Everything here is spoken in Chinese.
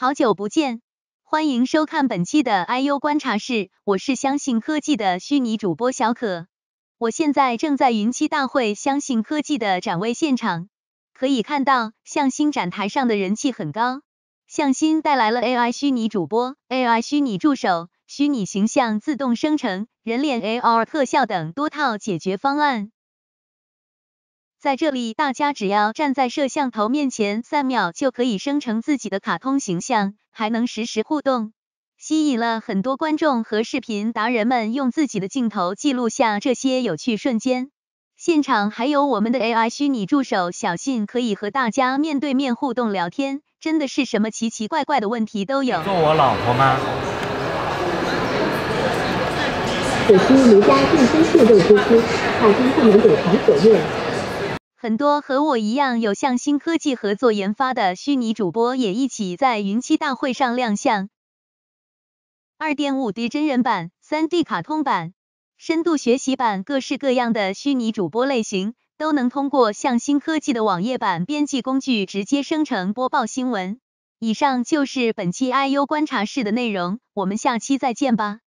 好久不见，欢迎收看本期的 i u 观察室，我是相信科技的虚拟主播小可。我现在正在云栖大会相信科技的展位现场，可以看到向心展台上的人气很高。向心带来了 AI 虚拟主播、AI 虚拟助手、虚拟形象自动生成、人脸 AR 特效等多套解决方案。在这里，大家只要站在摄像头面前三秒，就可以生成自己的卡通形象，还能实时互动，吸引了很多观众和视频达人们用自己的镜头记录下这些有趣瞬间。现场还有我们的 AI 虚拟助手小信，可以和大家面对面互动聊天，真的是什么奇奇怪怪的问题都有。做我老婆吗？可惜独家健身运动支出，大厅不能走长锁链。很多和我一样有向新科技合作研发的虚拟主播也一起在云栖大会上亮相。二点五 D 真人版、三 D 卡通版、深度学习版，各式各样的虚拟主播类型，都能通过向新科技的网页版编辑工具直接生成播报新闻。以上就是本期 IU 观察室的内容，我们下期再见吧。